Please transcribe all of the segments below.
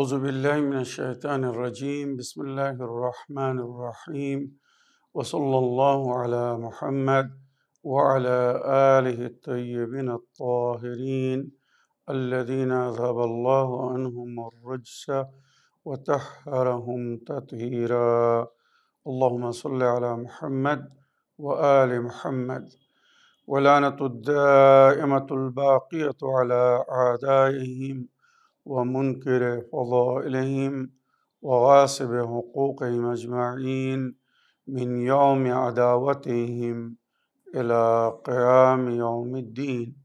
أعوذ بالله من الشيطان الرجيم بسم الله الرحمن الرحيم وصلى الله على محمد وعلى آله الطيبين الطاهرين الذين أذهب الله عنهم الرجس وطهرهم تطهيرا اللهم صل على محمد وآل محمد ولانة الدائمة الباقية على أعدائهم ومنكر فضائلهم وغاصب حقوقهم أجمعين من يوم عداوتهم إلى قيام يوم الدين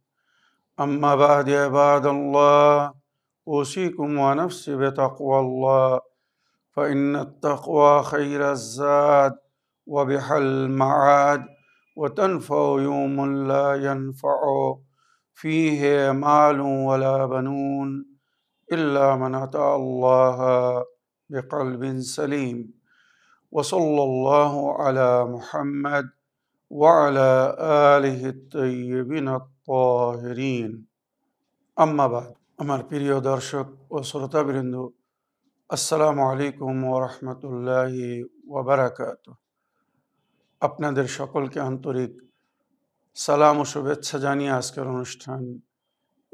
أما بعد عباد الله أوصيكم ونفسي بتقوى الله فإن التقوى خير الزاد وبحل المعاد وتنفع يوم لا ينفع فيه مال ولا بنون إلا من أتى الله بقلب سليم وصلى الله على محمد وعلى آله الطيبين الطاهرين أما بعد أما البريو درشق وصورت برندو السلام عليكم ورحمة الله وبركاته أبنى در كأن كأنتوريك سلام وشبت سجاني আজকের অনুষ্ঠান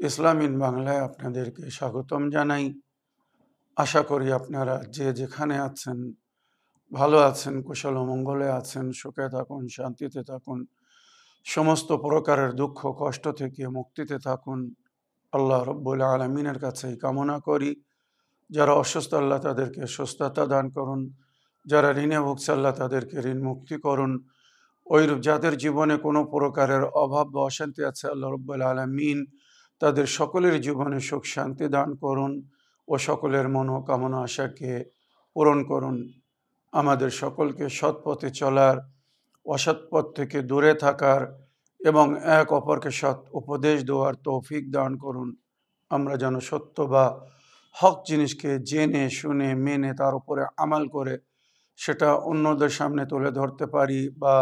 ইসলাম ইন বাংলায় আপনাদেরকে স্বাগতম জানাই আশা করি আপনারা যে যেখানে আছেন ভালো আছেন কুশল মঙ্গলে আছেন সুখে থাকুন শান্তিতে থাকুন সমস্ত প্রকারের দুঃখ কষ্ট থেকে মুক্তিতে থাকুন আল্লাহ রব্বুল আলমিনের কাছে কামনা করি যারা অসুস্থ আল্লাহ তাদেরকে সুস্থতা দান করুন যারা ঋণে ভুগছে আল্লাহ তাদেরকে ঋণ মুক্তি করুন ওইরূপ যাদের জীবনে কোনো প্রকারের অভাব বা অশান্তি আছে আল্লাহ রব্বুল আলমিন তাদের সকলের জীবনে সুখ শান্তি দান করুন ও সকলের মনোকামনা আশাকে পূরণ করুন আমাদের সকলকে সৎ পথে চলার অসৎ পথ থেকে দূরে থাকার এবং এক অপরকে সৎ উপদেশ দেওয়ার তৌফিক দান করুন আমরা যেন সত্য বা হক জিনিসকে জেনে শুনে মেনে তার উপরে আমাল করে সেটা অন্যদের সামনে তুলে ধরতে পারি বা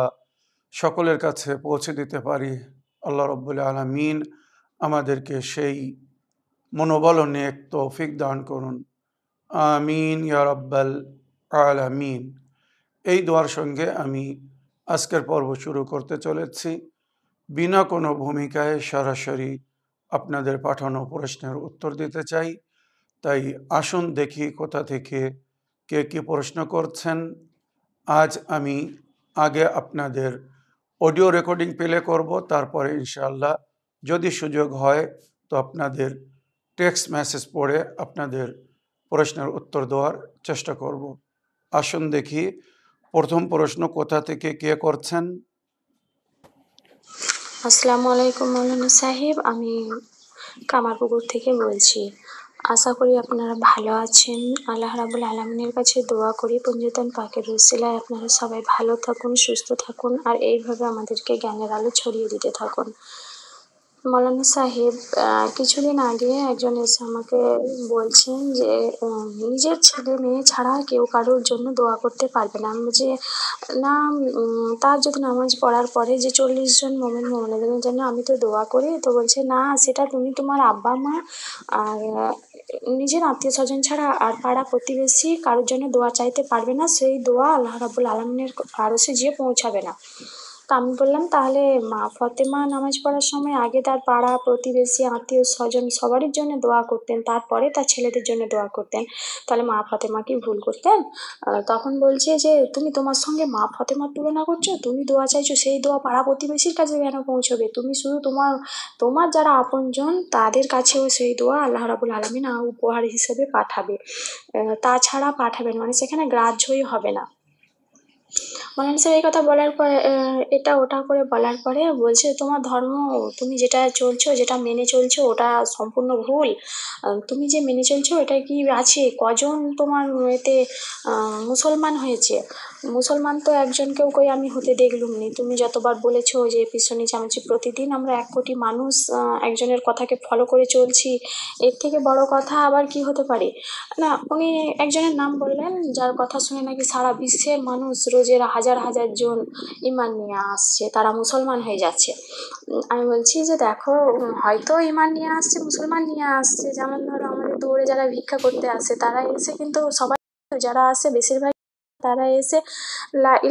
সকলের কাছে পৌঁছে দিতে পারি আল্লাহ রব্বুল আলমিন আমাদেরকে সেই মনোবল নেক তৌফিক দান করুন আমিন আল আমিন এই দোয়ার সঙ্গে আমি আজকের পর্ব শুরু করতে চলেছি বিনা কোনো ভূমিকায় সরাসরি আপনাদের পাঠানো প্রশ্নের উত্তর দিতে চাই তাই আসুন দেখি কোথা থেকে কে কি প্রশ্ন করছেন আজ আমি আগে আপনাদের অডিও রেকর্ডিং প্লে করব তারপরে ইনশাআল্লাহ যদি সুযোগ হয় তো আপনাদের টেক্সট মেসেজ পড়ে আপনাদের প্রশ্নের উত্তর দেওয়ার চেষ্টা করব আসুন দেখি প্রথম প্রশ্ন কোথা থেকে কে করছেন আসসালামু আলাইকুম মৌলানা সাহেব আমি কামারপুকুর থেকে বলছি আশা করি আপনারা ভালো আছেন আল্লাহ রাবুল আলমিনের কাছে দোয়া করি পঞ্জতন পাকের রসিলায় আপনারা সবাই ভালো থাকুন সুস্থ থাকুন আর এইভাবে আমাদেরকে জ্ঞানের আলো ছড়িয়ে দিতে থাকুন মৌলানা সাহেব কিছুদিন আগে একজন এসে আমাকে বলছেন যে নিজের ছেলে মেয়ে ছাড়া কেউ কারোর জন্য দোয়া করতে পারবে না যে না তার যদি নামাজ পড়ার পরে যে চল্লিশ জন মোমেন মোমেনের জন্য আমি তো দোয়া করি তো বলছে না সেটা তুমি তোমার আব্বা মা আর নিজের আত্মীয় স্বজন ছাড়া আর পাড়া প্রতিবেশী কারোর জন্য দোয়া চাইতে পারবে না সেই দোয়া আল্লাহ রাবুল আলমিনের আরো সে যেয়ে পৌঁছাবে না তো আমি বললাম তাহলে মা ফতেমা নামাজ পড়ার সময় আগে তার পাড়া প্রতিবেশী আত্মীয় স্বজন সবারই জন্য দোয়া করতেন তারপরে তার ছেলেদের জন্য দোয়া করতেন তাহলে মা ফতেমা কি ভুল করতেন তখন বলছে যে তুমি তোমার সঙ্গে মা ফতেমার তুলনা করছো তুমি দোয়া চাইছো সেই দোয়া পাড়া প্রতিবেশীর কাছে কেন পৌঁছবে তুমি শুধু তোমার তোমার যারা আপনজন তাদের কাছেও সেই দোয়া আল্লাহ রাবুল আলমিন উপহার হিসেবে পাঠাবে তাছাড়া পাঠাবেন মানে সেখানে গ্রাহ্যই হবে না মৌলানা স্যার এই কথা বলার পরে এটা ওটা করে বলার পরে বলছে তোমার ধর্ম তুমি যেটা চলছো যেটা মেনে চলছো ওটা সম্পূর্ণ ভুল তুমি যে মেনে চলছো এটা কি আছে কজন তোমার এতে মুসলমান হয়েছে মুসলমান তো একজনকেও কই আমি হতে দেখলুম নি তুমি যতবার বলেছো যে পিছনে চামচি প্রতিদিন আমরা এক কোটি মানুষ একজনের কথাকে ফলো করে চলছি এর থেকে বড় কথা আবার কি হতে পারে না উনি একজনের নাম বললেন যার কথা শুনে নাকি সারা বিশ্বের মানুষ যে হাজার হাজার জন ইমান নিয়ে আসছে তারা মুসলমান হয়ে যাচ্ছে আমি বলছি যে দেখো হয়তো ইমান নিয়ে আসছে মুসলমান নিয়ে আসছে যেমন ধরো আমাদের দৌড়ে যারা ভিক্ষা করতে আসে তারা এসে কিন্তু সবাই যারা আসে বেশিরভাগ তারা এসে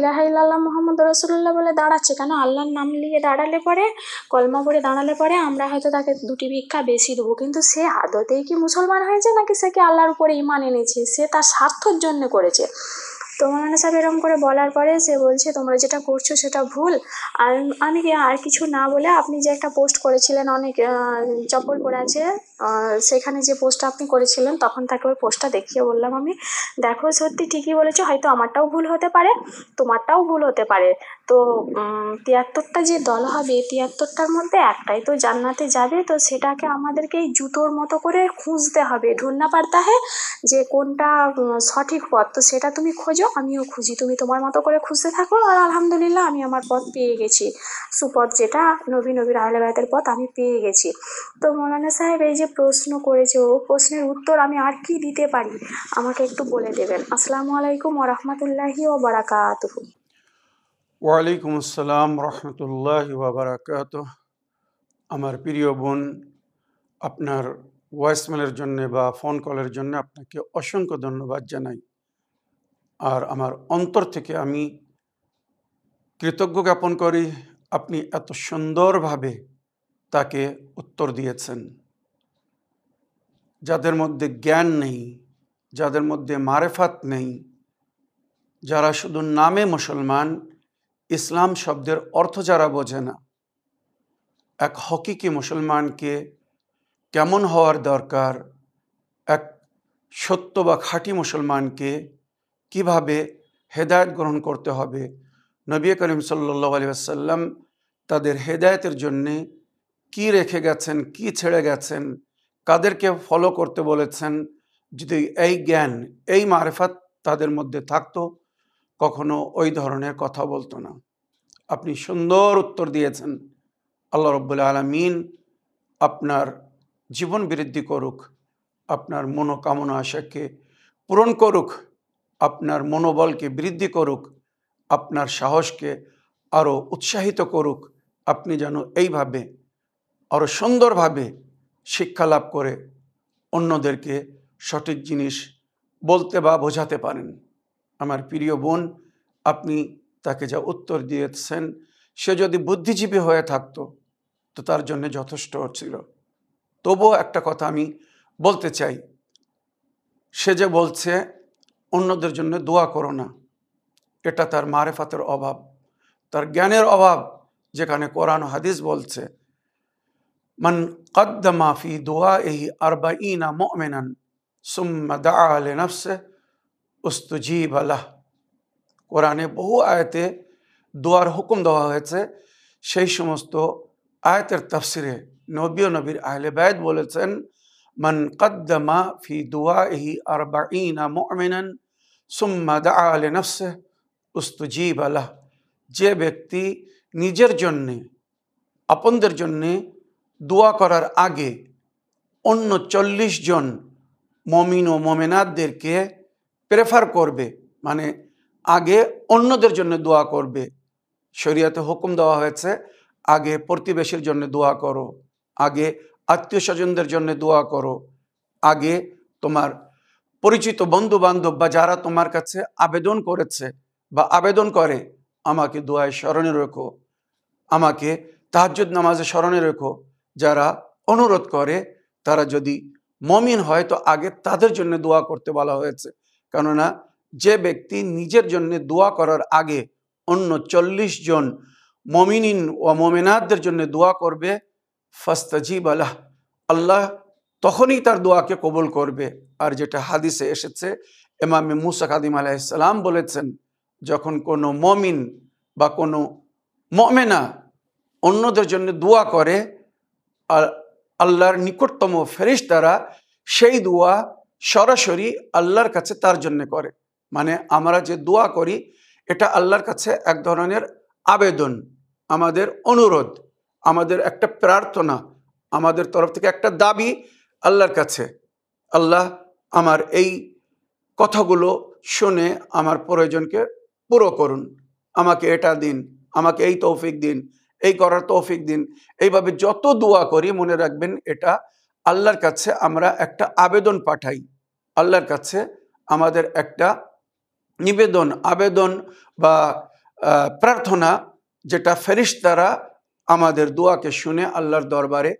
লা মোহাম্মদ রসুল্লাহ বলে দাঁড়াচ্ছে কেন আল্লাহর নাম নিয়ে দাঁড়ালে পরে কলমা পড়ে দাঁড়ালে পরে আমরা হয়তো তাকে দুটি ভিক্ষা বেশি দেবো কিন্তু সে আদতেই কি মুসলমান হয়েছে নাকি সে কি আল্লাহর উপরে ইমান এনেছে সে তার স্বার্থর জন্য করেছে তো মৌলানা সাহেব এরকম করে বলার পরে সে বলছে তোমরা যেটা করছো সেটা ভুল আর আমি আর কিছু না বলে আপনি যে একটা পোস্ট করেছিলেন অনেক চপ্পল পরে আছে সেখানে যে পোস্টটা আপনি করেছিলেন তখন তাকে ওই পোস্টটা দেখিয়ে বললাম আমি দেখো সত্যি ঠিকই বলেছো হয়তো আমারটাও ভুল হতে পারে তোমারটাও ভুল হতে পারে তো তিয়াত্তরটা যে দল হবে তিয়াত্তরটার মধ্যে একটাই তো জান্নাতে যাবে তো সেটাকে আমাদেরকে জুতোর মতো করে খুঁজতে হবে ঢুলনা পারতা যে কোনটা সঠিক পথ তো সেটা তুমি খোঁজো আমিও খুঁজি তুমি তোমার মতো করে খুঁজতে থাকো আর আলহামদুলিল্লাহ আমি আমার পথ পেয়ে গেছি সুপথ যেটা নবী নবীর আহলেবায়তের পথ আমি পেয়ে গেছি তো মৌলানা সাহেব এই যে প্রশ্ন করেছে ও প্রশ্নের উত্তর আমি আর কি দিতে পারি আমাকে একটু বলে দেবেন আসসালামু আলাইকুম ও ওরহমতুল্লাহি ও বারাকাত ওয়ালাইকুম আসসালাম রহমতুল্লাহ বারাকাত আমার প্রিয় বোন আপনার ভয়েসমেলের জন্যে বা ফোন কলের জন্য আপনাকে অসংখ্য ধন্যবাদ জানাই আর আমার অন্তর থেকে আমি কৃতজ্ঞ জ্ঞাপন করি আপনি এত সুন্দরভাবে তাকে উত্তর দিয়েছেন যাদের মধ্যে জ্ঞান নেই যাদের মধ্যে মারেফাত নেই যারা শুধু নামে মুসলমান ইসলাম শব্দের অর্থ যারা বোঝে না এক হকিকে মুসলমানকে কেমন হওয়ার দরকার এক সত্য বা খাঁটি মুসলমানকে কিভাবে হেদায়ত গ্রহণ করতে হবে নবী করিম সাল্লাহ আলী আসাল্লাম তাদের হেদায়তের জন্যে কি রেখে গেছেন কি ছেড়ে গেছেন কাদেরকে ফলো করতে বলেছেন যদি এই জ্ঞান এই মারেফাত তাদের মধ্যে থাকতো কখনো ওই ধরনের কথা বলতো না আপনি সুন্দর উত্তর দিয়েছেন আল্লাহ রব্বুল আলমিন আপনার জীবন বৃদ্ধি করুক আপনার মনোকামনা আশাকে পূরণ করুক আপনার মনোবলকে বৃদ্ধি করুক আপনার সাহসকে আরও উৎসাহিত করুক আপনি যেন এইভাবে আরও সুন্দরভাবে শিক্ষা লাভ করে অন্যদেরকে সঠিক জিনিস বলতে বা বোঝাতে পারেন আমার প্রিয় বোন আপনি তাকে যা উত্তর দিয়েছেন সে যদি বুদ্ধিজীবী হয়ে থাকতো তো তার জন্য যথেষ্ট ছিল তবুও একটা কথা আমি বলতে চাই সে যে বলছে অন্যদের জন্য দোয়া করো না এটা তার মারেফাতের অভাব তার জ্ঞানের অভাব যেখানে কোরআন হাদিস বলছে মান কদ্দমা ফি দোয়া এই আরবা ইনা মোমেনান সুম্মা দা আলে নফসে উস্তুজিব কোরআনে বহু আয়তে দোয়ার হুকুম দেওয়া হয়েছে সেই সমস্ত আয়তের তফসিরে নবী নবীর আহলে বায়দ বলেছেন মান কদ্দমা ফি দোয়া ইহি আরবা ইনা মোমেনান সুম্মা দা আলে নফসে উস্তুজিব আলাহ যে ব্যক্তি নিজের জন্যে আপনদের জন্যে দোয়া করার আগে অন্য চল্লিশ জন মমিন ও মমেনাতদেরকে প্রেফার করবে মানে আগে অন্যদের জন্য দোয়া করবে শরীয়তে হুকুম দেওয়া হয়েছে আগে প্রতিবেশীর জন্য দোয়া করো আগে আত্মীয় স্বজনদের জন্য দোয়া করো আগে তোমার পরিচিত বন্ধু বান্ধব বা যারা তোমার কাছে আবেদন করেছে বা আবেদন করে আমাকে দোয়ায় স্মরণে রেখো আমাকে তাহাজ্জুদ নামাজে স্মরণে রেখো যারা অনুরোধ করে তারা যদি মমিন হয় তো আগে তাদের জন্য দোয়া করতে বলা হয়েছে কেননা যে ব্যক্তি নিজের জন্য দোয়া করার আগে অন্য চল্লিশ জন মমিনিন ও মমিনাদের জন্য দোয়া করবে ফস্তাজিব আলাহ আল্লাহ তখনই তার দোয়াকে কবুল করবে আর যেটা হাদিসে এসেছে এমামে মুসাক আদিম আলাইসালাম বলেছেন যখন কোনো মমিন বা কোনো মমেনা অন্যদের জন্য দোয়া করে আল্লাহর নিকটতম ফেরিস্তারা সেই দোয়া সরাসরি আল্লাহর কাছে তার জন্য করে মানে আমরা যে দোয়া করি এটা আল্লাহর কাছে এক ধরনের আবেদন আমাদের অনুরোধ আমাদের একটা প্রার্থনা আমাদের তরফ থেকে একটা দাবি আল্লাহর কাছে আল্লাহ আমার এই কথাগুলো শুনে আমার প্রয়োজনকে পুরো করুন আমাকে এটা দিন আমাকে এই তৌফিক দিন এই করার তৌফিক দিন এইভাবে যত দোয়া করি মনে রাখবেন এটা আল্লাহর কাছে আমরা একটা আবেদন পাঠাই আল্লাহর কাছে আমাদের একটা নিবেদন আবেদন বা প্রার্থনা যেটা দ্বারা আমাদের দোয়াকে শুনে আল্লাহর দরবারে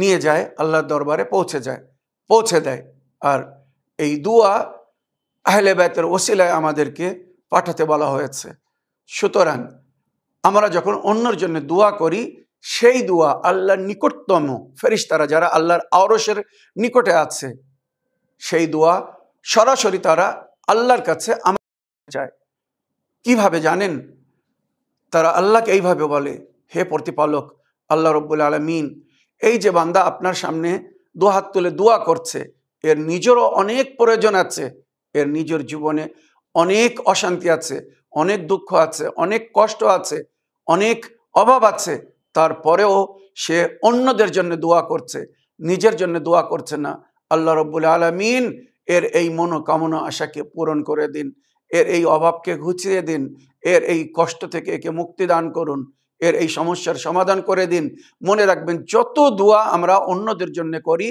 নিয়ে যায় আল্লাহর দরবারে পৌঁছে যায় পৌঁছে দেয় আর এই দোয়া আহলে ব্যাতের ওসিলায় আমাদেরকে পাঠাতে বলা হয়েছে সুতরাং আমরা যখন অন্যর জন্য দোয়া করি সেই দোয়া আল্লাহর নিকটতম ফেরিস্তারা যারা আল্লাহর আওরসের নিকটে আছে সেই দোয়া সরাসরি তারা আল্লাহর কাছে আমার চায় কিভাবে জানেন তারা আল্লাহকে এইভাবে বলে হে প্রতিপালক আল্লাহ রব্বুল আলমিন এই যে বান্দা আপনার সামনে দুহাত তুলে দোয়া করছে এর নিজেরও অনেক প্রয়োজন আছে এর নিজের জীবনে অনেক অশান্তি আছে অনেক দুঃখ আছে অনেক কষ্ট আছে অনেক অভাব আছে তারপরেও সে অন্যদের জন্য দোয়া করছে নিজের জন্য দোয়া করছে না আল্লাহ রব্বুল আলমিন এর এই মনোকামনা আশাকে পূরণ করে দিন এর এই অভাবকে ঘুচিয়ে দিন এর এই কষ্ট থেকে একে মুক্তি দান করুন এর এই সমস্যার সমাধান করে দিন মনে রাখবেন যত দোয়া আমরা অন্যদের জন্য করি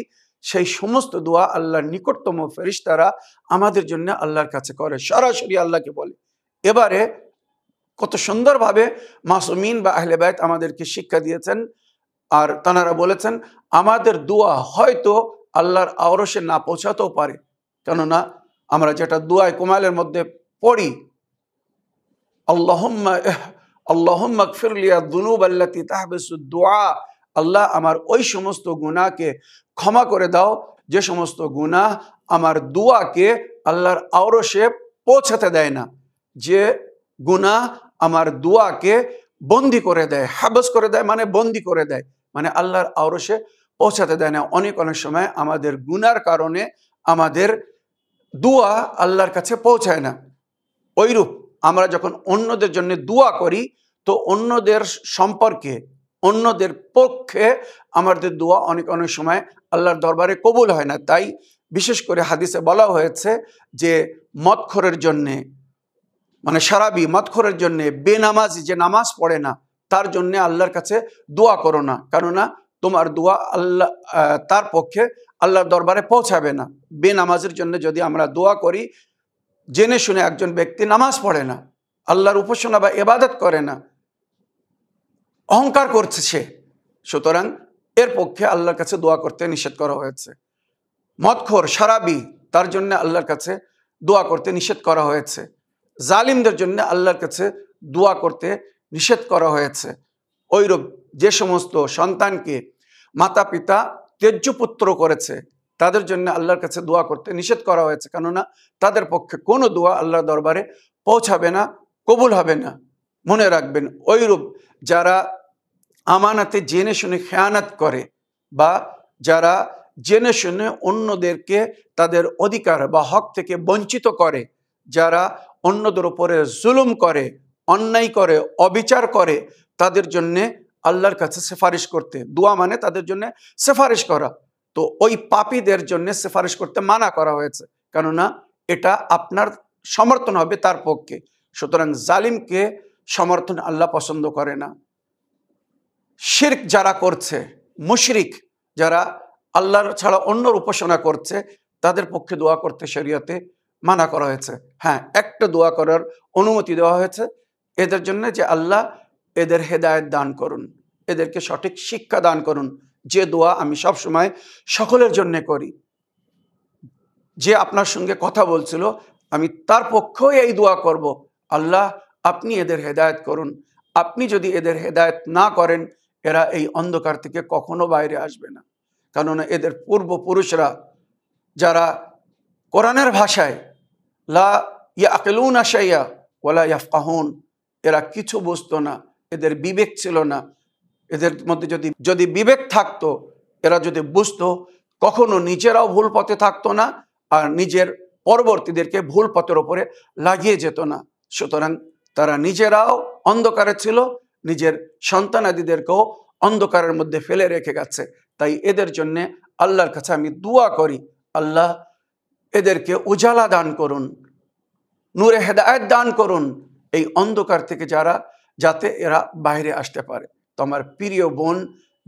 সেই সমস্ত দোয়া আল্লাহর নিকটতম ফেরিস্তারা আমাদের জন্য আল্লাহর কাছে করে সরাসরি আল্লাহকে বলে এবারে কত সুন্দরভাবে মাসুমিন বা আহলেবায়ত আমাদেরকে শিক্ষা দিয়েছেন আর তানারা বলেছেন আমাদের দোয়া হয়তো আল্লাহর আওরসে না পৌঁছাতেও পারে কেননা আমরা যেটা দুয়ায় কুমালের মধ্যে পড়ি আল্লাহম্মা আল্লাহম্মা ফিরলিয়া দুনুব আল্লাতি আল্লাহ আমার ওই সমস্ত গুণাকে ক্ষমা করে দাও যে সমস্ত গুণা আমার দুয়াকে আল্লাহর আওরসে পৌঁছাতে দেয় না যে গুণা আমার দোয়াকে বন্দি করে দেয় হাবস করে দেয় মানে বন্দি করে দেয় মানে আল্লাহর আওরসে পৌঁছাতে দেয় না অনেক অনেক সময় আমাদের গুনার কারণে আমাদের দোয়া আল্লাহর কাছে পৌঁছায় না ওইরূপ আমরা যখন অন্যদের জন্য দোয়া করি তো অন্যদের সম্পর্কে অন্যদের পক্ষে আমাদের দোয়া অনেক অনেক সময় আল্লাহর দরবারে কবুল হয় না তাই বিশেষ করে হাদিসে বলা হয়েছে যে মৎখরের জন্যে মানে সারাবি মাতখরের জন্যে বেনামাজি যে নামাজ পড়ে না তার জন্য আল্লাহর কাছে দোয়া করো না কেননা তোমার দোয়া আল্লাহ তার পক্ষে আল্লাহর দরবারে পৌঁছাবে না বেনামাজের জন্য যদি আমরা দোয়া করি জেনে শুনে একজন ব্যক্তি নামাজ পড়ে না আল্লাহর উপাসনা বা এবাদত করে না অহংকার করছে সে সুতরাং এর পক্ষে আল্লাহর কাছে দোয়া করতে নিষেধ করা হয়েছে মতখোর সারাবি তার জন্য আল্লাহর কাছে দোয়া করতে নিষেধ করা হয়েছে জালিমদের জন্য আল্লাহর কাছে দোয়া করতে নিষেধ করা হয়েছে ঐরূপ যে সমস্ত সন্তানকে মাতা পিতা তেজ্যপুত্র করেছে তাদের জন্য আল্লাহর কাছে দোয়া করতে নিষেধ করা হয়েছে কেননা তাদের পক্ষে কোনো দোয়া আল্লাহর দরবারে পৌঁছাবে না কবুল হবে না মনে রাখবেন ঐরূপ যারা আমানাতে জেনে শুনে খেয়ানাত করে বা যারা জেনে শুনে অন্যদেরকে তাদের অধিকার বা হক থেকে বঞ্চিত করে যারা অন্যদের ওপরে জুলুম করে অন্যায় করে অবিচার করে তাদের জন্যে আল্লাহর কাছে সেফারিশ করতে দোয়া মানে তাদের জন্য সেফারিশ করা তো ওই পাপীদের জন্য সেফারিশ করতে মানা করা হয়েছে কেননা এটা আপনার সমর্থন হবে তার পক্ষে সুতরাং জালিমকে সমর্থন আল্লাহ পছন্দ করে না শির্ক যারা করছে মুশরিক যারা আল্লাহর ছাড়া অন্যর উপাসনা করছে তাদের পক্ষে দোয়া করতে শরীয়তে মানা করা হয়েছে হ্যাঁ একটা দোয়া করার অনুমতি দেওয়া হয়েছে এদের জন্য যে আল্লাহ এদের হেদায়ত দান করুন এদেরকে সঠিক শিক্ষা দান করুন যে দোয়া আমি সব সময় সকলের জন্য করি যে আপনার সঙ্গে কথা বলছিল আমি তার পক্ষেও এই দোয়া করব আল্লাহ আপনি এদের হেদায়ত করুন আপনি যদি এদের হেদায়ত না করেন এরা এই অন্ধকার থেকে কখনো বাইরে আসবে না কেননা এদের পূর্বপুরুষরা যারা কোরআনের ভাষায় লা ইয়া আশাইয়া ওলা ইয়াফকাহন এরা কিছু বুঝতো না এদের বিবেক ছিল না এদের মধ্যে যদি যদি বিবেক থাকতো এরা যদি বুঝতো কখনো নিজেরাও ভুল পথে থাকতো না আর নিজের পরবর্তীদেরকে ভুল পথের ওপরে লাগিয়ে যেত না সুতরাং তারা নিজেরাও অন্ধকারে ছিল নিজের সন্তানাদিদেরকেও অন্ধকারের মধ্যে ফেলে রেখে গেছে তাই এদের জন্যে আল্লাহর কাছে আমি দোয়া করি আল্লাহ এদেরকে উজালা দান করুন নূরে হেদায়ত দান করুন এই অন্ধকার থেকে যারা যাতে এরা বাইরে আসতে পারে তো আমার প্রিয় বোন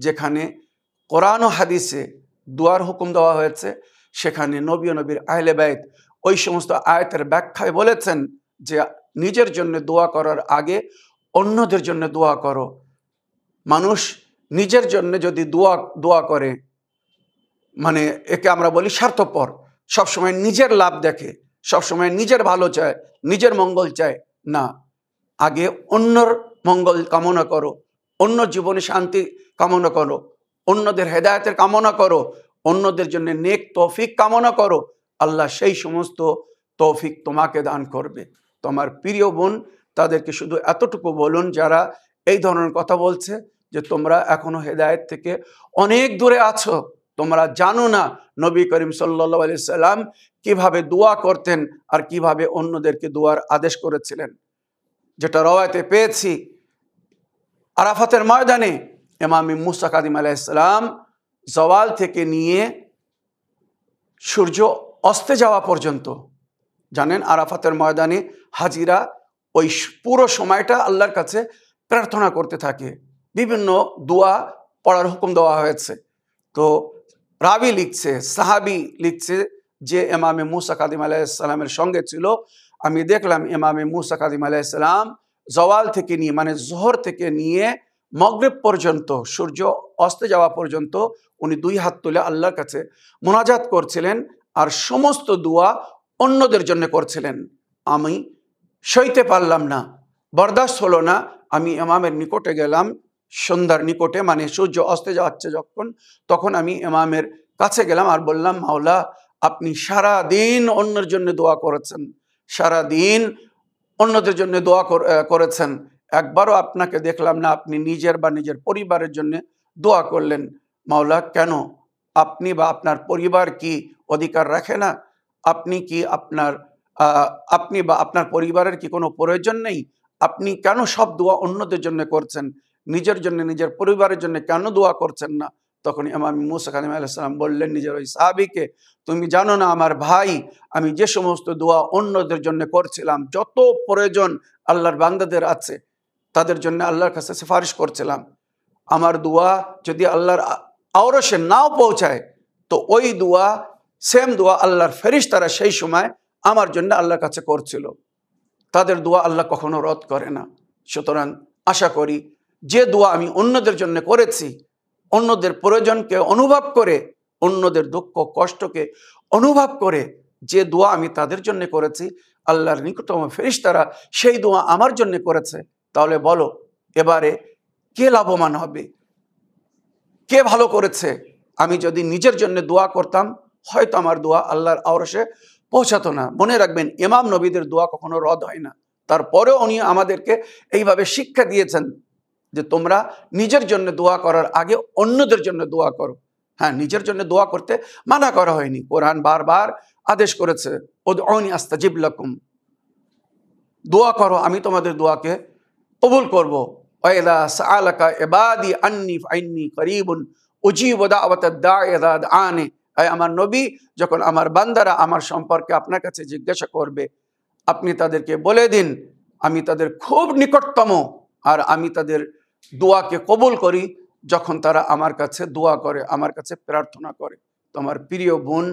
যেখানে কোরআন হাদিসে দুয়ার হুকুম দেওয়া হয়েছে সেখানে নবী নবীর আহলে ব্যয়ত ওই সমস্ত আয়তের ব্যাখ্যায় বলেছেন যে নিজের জন্য দোয়া করার আগে অন্যদের জন্য দোয়া করো মানুষ নিজের জন্য যদি দোয়া দোয়া করে মানে একে আমরা বলি স্বার্থপর সবসময় নিজের লাভ দেখে সবসময় নিজের ভালো চায় নিজের মঙ্গল চায় না আগে অন্যর মঙ্গল কামনা করো অন্য জীবনে শান্তি কামনা করো অন্যদের হেদায়তের কামনা করো অন্যদের জন্য নেক তৌফিক কামনা করো আল্লাহ সেই সমস্ত তৌফিক তোমাকে দান করবে তোমার প্রিয় বোন তাদেরকে শুধু এতটুকু বলুন যারা এই ধরনের কথা বলছে যে তোমরা এখনও হেদায়ত থেকে অনেক দূরে আছো তোমরা জানো না নবী করিম সাল্লা সাল্লাম কিভাবে দোয়া করতেন আর কিভাবে অন্যদেরকে দোয়ার আদেশ করেছিলেন যেটা রওয়াতে পেয়েছি আরাফাতের ময়দানে এমামি মুসা আদিম আলাইসালাম জওয়াল থেকে নিয়ে সূর্য অস্তে যাওয়া পর্যন্ত জানেন আরাফাতের ময়দানে হাজিরা ওই পুরো সময়টা আল্লাহর কাছে প্রার্থনা করতে থাকে বিভিন্ন দোয়া পড়ার হুকুম দেওয়া হয়েছে তো রাবি লিখছে সাহাবি লিখছে যে এমামে মুসা কাদিম আলাইসালামের সঙ্গে ছিল আমি দেখলাম এমামে মুসা কাদিম আলাইসালাম জওয়াল থেকে নিয়ে মানে জোহর থেকে নিয়ে মগরেব পর্যন্ত সূর্য অস্তে যাওয়া পর্যন্ত উনি দুই হাত তুলে আল্লাহর কাছে মোনাজাত করছিলেন আর সমস্ত দোয়া অন্যদের জন্য করছিলেন আমি সইতে পারলাম না বরদাস্ত হলো না আমি এমামের নিকটে গেলাম সন্ধ্যার নিকটে মানে সূর্য অস্তে যাচ্ছে যখন তখন আমি ইমামের কাছে গেলাম আর বললাম মাওলা আপনি সারা দিন অন্যের জন্য দোয়া করেছেন সারা দিন অন্যদের জন্য দোয়া করেছেন একবারও আপনাকে দেখলাম না আপনি নিজের বা নিজের পরিবারের জন্য দোয়া করলেন মাওলা কেন আপনি বা আপনার পরিবার কি অধিকার রাখে না আপনি কি আপনার আপনি বা আপনার পরিবারের কি কোনো প্রয়োজন নেই আপনি কেন সব দোয়া অন্যদের জন্য করছেন নিজের জন্য নিজের পরিবারের জন্য কেন দোয়া করছেন না তখন ইমাম মুসা কালিম আলাইসালাম বললেন নিজের ওই সাহাবিকে তুমি জানো না আমার ভাই আমি যে সমস্ত দোয়া অন্যদের জন্য করছিলাম যত প্রয়োজন আল্লাহর বান্দাদের আছে তাদের জন্য আল্লাহর কাছে সিফারিশ করছিলাম আমার দোয়া যদি আল্লাহর আওরসে নাও পৌঁছায় তো ওই দোয়া সেম দোয়া আল্লাহর ফেরিস তারা সেই সময় আমার জন্য আল্লাহর কাছে করছিল তাদের দোয়া আল্লাহ কখনো রদ করে না সুতরাং আশা করি যে দোয়া আমি অন্যদের জন্য করেছি অন্যদের প্রয়োজনকে অনুভব করে অন্যদের দুঃখ কষ্টকে অনুভব করে যে দোয়া আমি তাদের জন্য করেছি আল্লাহর নিকটতম তারা সেই দোয়া আমার জন্য করেছে তাহলে বলো এবারে কে লাভবান হবে কে ভালো করেছে আমি যদি নিজের জন্য দোয়া করতাম হয়তো আমার দোয়া আল্লাহর আওরসে পৌঁছাতো না মনে রাখবেন ইমাম নবীদের দোয়া কখনো রদ হয় না তারপরেও উনি আমাদেরকে এইভাবে শিক্ষা দিয়েছেন যে তোমরা নিজের জন্য দোয়া করার আগে অন্যদের জন্য দোয়া করো হ্যাঁ নিজের জন্য দোয়া করতে মানা করা হয়নি কোরআন বারবার আদেশ করেছে ওদনি আস্তা জিবলাকুম দোয়া করো আমি তোমাদের দোয়াকে কবুল করবো ওয়েলা সালাকা এবাদি আন্নি ফাইন্নি করিবুন উজিবদা আওয়াত আনে আমার নবী যখন আমার বান্দারা আমার সম্পর্কে আপনার কাছে জিজ্ঞাসা করবে আপনি তাদেরকে বলে দিন আমি তাদের খুব নিকটতম আর আমি তাদের দোয়াকে কবুল করি যখন তারা আমার কাছে দোয়া করে আমার কাছে প্রার্থনা করে তো আমার প্রিয় বোন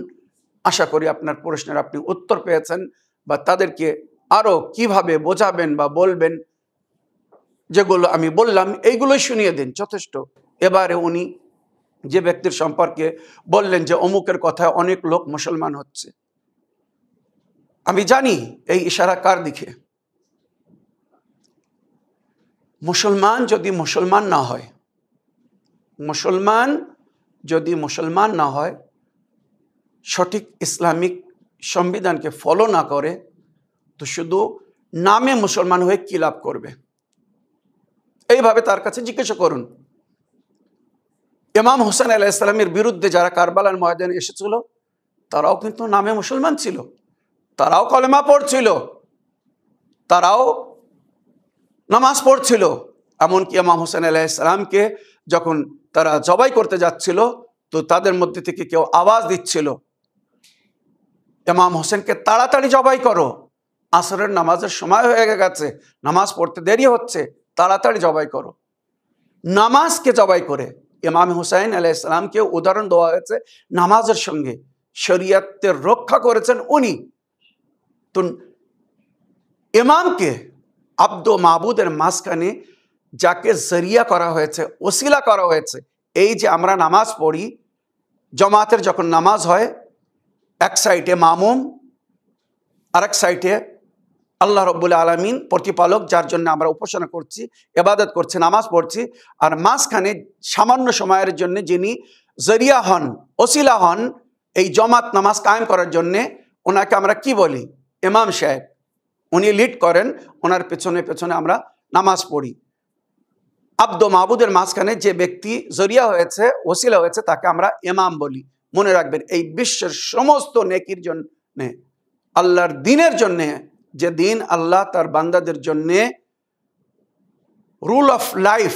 আশা করি আপনার প্রশ্নের আপনি উত্তর পেয়েছেন বা তাদেরকে আরও কিভাবে বোঝাবেন বা বলবেন যেগুলো আমি বললাম এইগুলোই শুনিয়ে দিন যথেষ্ট এবারে উনি যে ব্যক্তির সম্পর্কে বললেন যে অমুকের কথায় অনেক লোক মুসলমান হচ্ছে আমি জানি এই ইশারা কার দিকে মুসলমান যদি মুসলমান না হয় মুসলমান যদি মুসলমান না হয় সঠিক ইসলামিক সংবিধানকে ফলো না করে তো শুধু নামে মুসলমান হয়ে কী লাভ করবে এইভাবে তার কাছে জিজ্ঞাসা করুন ইমাম হোসেন আল্লাহ ইসলামের বিরুদ্ধে যারা কারবালার ময়দানে এসেছিল তারাও কিন্তু নামে মুসলমান ছিল তারাও কলেমা পড়ছিল তারাও নামাজ পড়ছিল এমনকি ইমাম হোসেন আলাইসালামকে যখন তারা জবাই করতে যাচ্ছিল তো তাদের মধ্যে থেকে কেউ আওয়াজ দিচ্ছিল ইমাম হোসেনকে তাড়াতাড়ি জবাই করো আসরের নামাজের সময় হয়ে গেছে নামাজ পড়তে দেরি হচ্ছে তাড়াতাড়ি জবাই করো নামাজকে জবাই করে ইমাম হুসাইন আলাহ উদাহরণ দেওয়া হয়েছে নামাজের সঙ্গে শরিয়াতের রক্ষা করেছেন উনি তো ইমামকে আব্দ মাহবুদের মাঝখানে যাকে জরিয়া করা হয়েছে ওসিলা করা হয়েছে এই যে আমরা নামাজ পড়ি জমাতের যখন নামাজ হয় এক সাইডে মামুম আর এক সাইডে আল্লাহ রব্বুল আলমিন প্রতিপালক যার জন্য আমরা উপাসনা করছি এবাদত করছি নামাজ পড়ছি আর মাঝখানে সামান্য সময়ের জন্য যিনি জরিয়া হন ওসিলা হন এই জমাত নামাজ কায়েম করার জন্যে ওনাকে আমরা কি বলি ইমাম সাহেব উনি লিড করেন ওনার পেছনে পেছনে আমরা নামাজ পড়ি আব্দ মাহবুদের মাঝখানে যে ব্যক্তি জরিয়া হয়েছে ওসিলা হয়েছে তাকে আমরা এমাম বলি মনে রাখবেন এই বিশ্বের সমস্ত নেকির জন্যে আল্লাহর দিনের জন্যে যে দিন আল্লাহ তার বান্দাদের জন্যে rule of life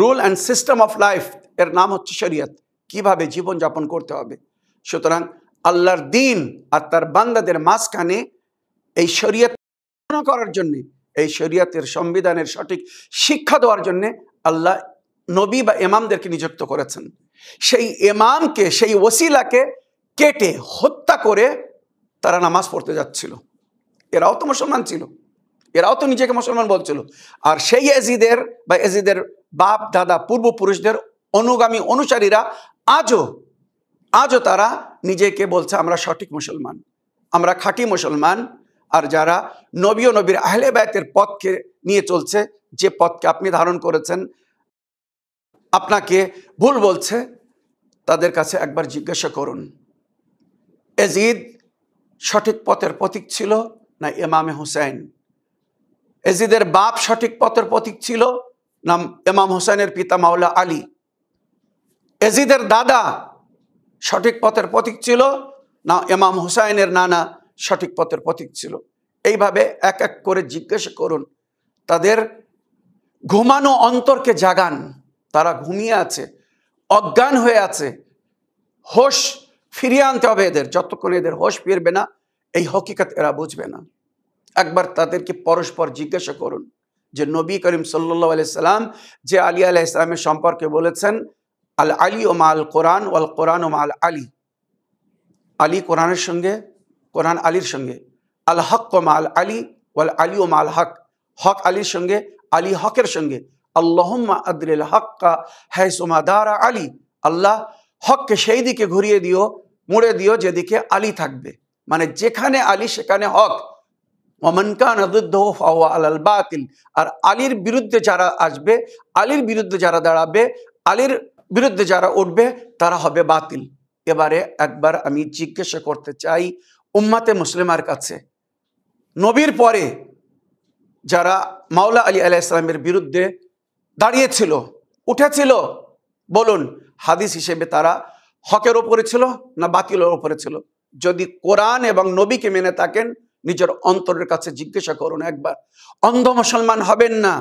rule and system of life এর নাম হচ্ছে শরীয়ত কিভাবে জীবনযাপন করতে হবে সুতরাং আল্লাহর দিন আর তার বান্দাদের মাঝখানে এই শরীয়ত করার জন্যে এই শরীয়তের সংবিধানের সঠিক শিক্ষা দেওয়ার জন্যে আল্লাহ নবী বা এমামদেরকে নিযুক্ত করেছেন সেই এমামকে সেই ওসিলাকে কেটে হত্যা করে তারা নামাজ পড়তে যাচ্ছিল এরাও তো মুসলমান ছিল এরাও তো নিজেকে মুসলমান বলছিল আর সেই এজিদের বা এজিদের বাপ দাদা পূর্বপুরুষদের অনুগামী অনুসারীরা আজও আজও তারা নিজেকে বলছে আমরা সঠিক মুসলমান আমরা খাঁটি মুসলমান আর যারা নবী ও নবীর আহলে ব্যায়তের পথকে নিয়ে চলছে যে পথকে আপনি ধারণ করেছেন আপনাকে ভুল বলছে তাদের কাছে একবার জিজ্ঞাসা করুন এজিদ সঠিক পথের প্রতীক ছিল না এমামে হুসাইন এজিদের বাপ সঠিক পথের প্রতীক ছিল না এমাম হুসাইনের পিতা মাওলা আলী এজিদের দাদা সঠিক পথের প্রতীক ছিল না এমাম হুসাইনের নানা সঠিক পথের প্রতীক ছিল এইভাবে এক এক করে জিজ্ঞাসা করুন তাদের ঘুমানো অন্তরকে জাগান তারা ঘুমিয়ে আছে অজ্ঞান হয়ে আছে হোশ ফিরিয়ে আনতে হবে এদের যতক্ষণ এদের হোশ ফিরবে না এই হকিকত এরা বুঝবে না একবার তাদেরকে পরস্পর জিজ্ঞাসা করুন যে নবী করিম সাল্লা সাল্লাম যে আলী আলাহ ইসলামের সম্পর্কে বলেছেন আল আলী ও মা আল কোরআন ওয়াল কোরআন ও মা আল আলী আলী কোরআনের সঙ্গে কোরআন আলীর সঙ্গে আল হক মাল আলী ওয়াল আলী ও মাল হক হক আলীর সঙ্গে আলী হকের সঙ্গে আল্লাহম্মা আদরিল হক্কা হ্যাসোমা দারা আলী আল্লাহ হককে সেই দিকে ঘুরিয়ে দিও মুড়ে দিও যেদিকে আলী থাকবে মানে যেখানে আলী সেখানে হক ওমনকান আলাল বাতিল আর আলীর বিরুদ্ধে যারা আসবে আলীর বিরুদ্ধে যারা দাঁড়াবে আলীর বিরুদ্ধে যারা উঠবে তারা হবে বাতিল এবারে একবার আমি জিজ্ঞাসা করতে চাই উম্মাতে মুসলিমার কাছে নবীর পরে যারা মাওলা আলী আলাহ ইসলামের বিরুদ্ধে দাঁড়িয়েছিল উঠেছিল বলুন হাদিস হিসেবে তারা হকের ওপরে ছিল না বাতিলের ওপরে ছিল যদি কোরআন এবং নবীকে মেনে থাকেন নিজের অন্তরের কাছে জিজ্ঞাসা করুন একবার অন্ধ মুসলমান হবেন না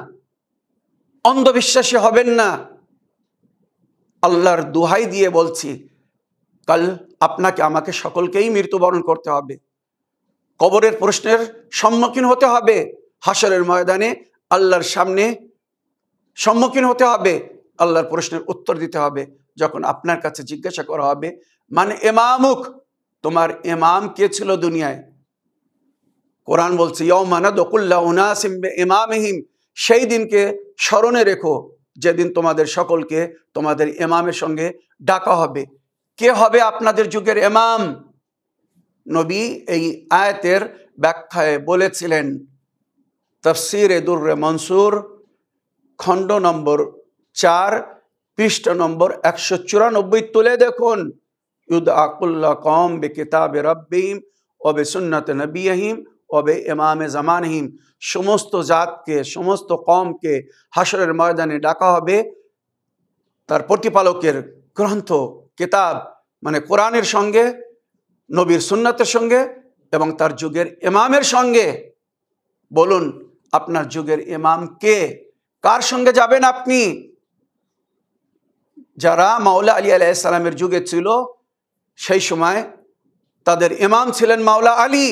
অন্ধবিশ্বাসী হবেন না আল্লাহর দুহাই দিয়ে বলছি কাল আপনাকে আমাকে সকলকেই মৃত্যুবরণ করতে হবে কবরের প্রশ্নের সম্মুখীন হতে হবে হাসরের ময়দানে আল্লাহর সামনে সম্মুখীন হতে হবে আল্লাহর প্রশ্নের উত্তর দিতে হবে যখন আপনার কাছে জিজ্ঞাসা করা হবে মানে এমামুক তোমার এমাম কে ছিল দুনিয়ায় কোরআন বলছে ইয়মানা দকুল্লাহ উনাসিম এমামহিম সেই দিনকে স্মরণে রেখো যেদিন তোমাদের সকলকে তোমাদের এমামের সঙ্গে ডাকা হবে কে হবে আপনাদের যুগের এমাম নবী এই আয়তের ব্যাখ্যায় বলেছিলেন তফসির এদুর মনসুর খণ্ড নম্বর চার পৃষ্ঠ নম্বর একশো চুরানব্বই তুলে দেখুন ইউদ আকুল্লা কম বে কিতাবে রব্বিম অবে সুন্নত নবীহিম অবে এমামে জামানহিম সমস্ত জাতকে সমস্ত কমকে হাসরের ময়দানে ডাকা হবে তার প্রতিপালকের গ্রন্থ কিতাব মানে কোরআনের সঙ্গে নবীর সুন্নাতের সঙ্গে এবং তার যুগের ইমামের সঙ্গে বলুন আপনার যুগের ইমাম কে কার সঙ্গে যাবেন আপনি যারা মাওলা আলী আলাইসালামের যুগে ছিল সেই সময় তাদের ইমাম ছিলেন মাওলা আলী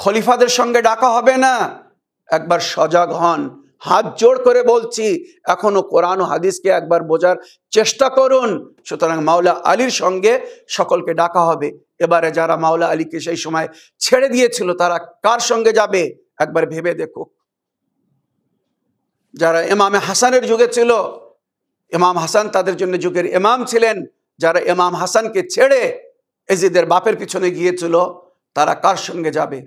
খলিফাদের সঙ্গে ডাকা হবে না একবার সজাগ হন হাত জোড় করে বলছি এখনো কোরআন ও হাদিসকে একবার বোঝার চেষ্টা করুন সুতরাং মাওলা আলীর সঙ্গে সকলকে ডাকা হবে এবারে যারা মাওলা আলীকে সেই সময় ছেড়ে দিয়েছিল তারা কার সঙ্গে যাবে একবার ভেবে দেখুক যারা এমামে হাসানের যুগে ছিল এমাম হাসান তাদের জন্য যুগের এমাম ছিলেন যারা এমাম হাসানকে ছেড়ে এজিদের বাপের পিছনে গিয়েছিল তারা কার সঙ্গে যাবে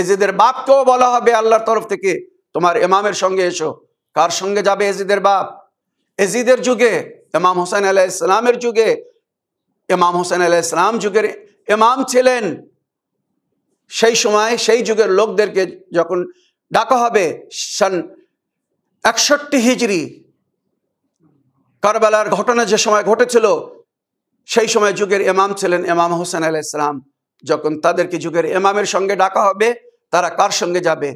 এজিদের বাপকেও বলা হবে আল্লাহর তরফ থেকে তোমার এমামের সঙ্গে এসো কার সঙ্গে যাবে এজিদের বাপ এজিদের যুগে এমাম হোসেন আলাহ ইসলামের যুগে এমাম হোসেন আলাহ ইসলাম যুগের এমাম ছিলেন সেই সময় সেই যুগের লোকদেরকে যখন ডাকা হবে সান একষট্টি হিজড়ি কারবেলার ঘটনা যে সময় ঘটেছিল সেই সময় যুগের এমাম ছিলেন এমাম হোসেন আলাহ ইসলাম যখন তাদেরকে যুগের এমামের সঙ্গে ডাকা হবে তারা কার সঙ্গে যাবে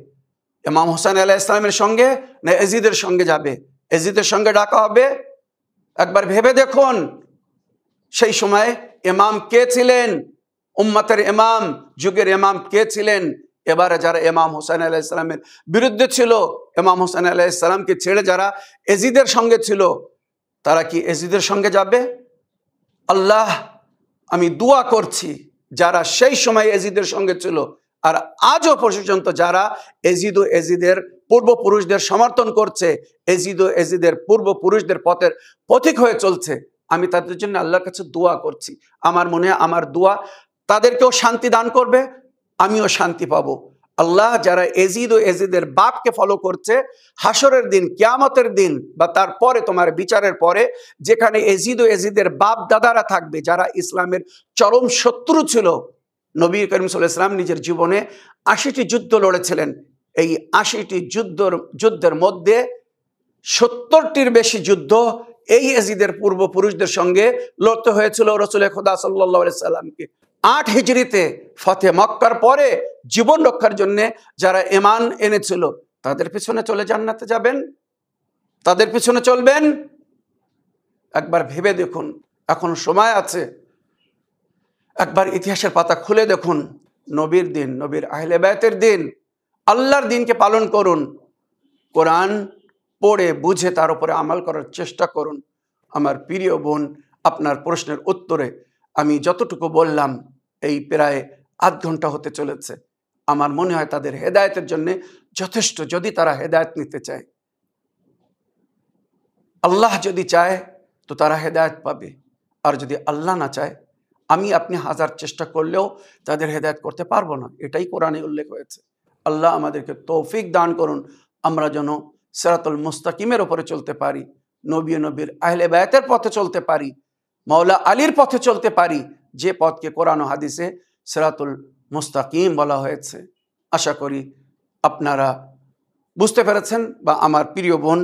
ইমাম হোসেন আল্লাহ ইসলামের সঙ্গে না এজিদের সঙ্গে যাবে এজিদের সঙ্গে ডাকা হবে একবার ভেবে দেখুন সেই সময় এমাম কে ছিলেন উম্মাতের এমাম যুগের এমাম কে ছিলেন এবারে যারা এমাম হোসেন আল্লাহ ইসলামের বিরুদ্ধে ছিল এমাম হোসেন আল্লাহ ইসলামকে ছেড়ে যারা এজিদের সঙ্গে ছিল তারা কি এজিদের সঙ্গে যাবে আল্লাহ আমি দোয়া করছি যারা সেই সময় এজিদের সঙ্গে ছিল আজও পর্যন্ত যারা এজিদ ও এজিদের পূর্বপুরুষদের সমর্থন করছে এজিদ ও এজিদের পূর্বপুরুষদের পথের পথিক হয়ে চলছে আমি তাদের জন্য আল্লাহর কাছে দোয়া করছি আমার মনে আমার দোয়া তাদেরকেও শান্তি দান করবে আমিও শান্তি পাবো আল্লাহ যারা এজিদ ও এজিদের বাপকে ফলো করছে হাসরের দিন কিয়ামতের দিন বা তারপরে তোমার বিচারের পরে যেখানে এজিদ ও এজিদের বাপ দাদারা থাকবে যারা ইসলামের চরম শত্রু ছিল নবী করিম সাল্লাম নিজের জীবনে আশিটি যুদ্ধ লড়েছিলেন এই আশিটি যুদ্ধর যুদ্ধের মধ্যে সত্তরটির বেশি যুদ্ধ এই এজিদের পূর্বপুরুষদের সঙ্গে লড়তে হয়েছিল রসুল খোদা সাল্লাহামকে আট হিজড়িতে ফতে মক্কার পরে জীবন রক্ষার জন্যে যারা এমান এনেছিল তাদের পিছনে চলে জান্নাতে যাবেন তাদের পিছনে চলবেন একবার ভেবে দেখুন এখন সময় আছে একবার ইতিহাসের পাতা খুলে দেখুন নবীর দিন নবীর আহলে ব্যায়তের দিন আল্লাহর দিনকে পালন করুন কোরআন পড়ে বুঝে তার উপরে আমাল করার চেষ্টা করুন আমার প্রিয় বোন আপনার প্রশ্নের উত্তরে আমি যতটুকু বললাম এই প্রায় আধ ঘন্টা হতে চলেছে আমার মনে হয় তাদের হেদায়তের জন্যে যথেষ্ট যদি তারা হেদায়ত নিতে চায় আল্লাহ যদি চায় তো তারা হেদায়ত পাবে আর যদি আল্লাহ না চায় আমি আপনি হাজার চেষ্টা করলেও তাদের হেদায়ত করতে পারবো না এটাই কোরআনে উল্লেখ হয়েছে আল্লাহ আমাদেরকে তৌফিক দান করুন আমরা যেন সেরাতুল মুস্তাকিমের ওপরে চলতে পারি নবী নবীর আহলে ব্যায়তের পথে চলতে পারি মাওলা আলীর পথে চলতে পারি যে পথকে কোরআন হাদিসে সেরাতুল মুস্তাকিম বলা হয়েছে আশা করি আপনারা বুঝতে পেরেছেন বা আমার প্রিয় বোন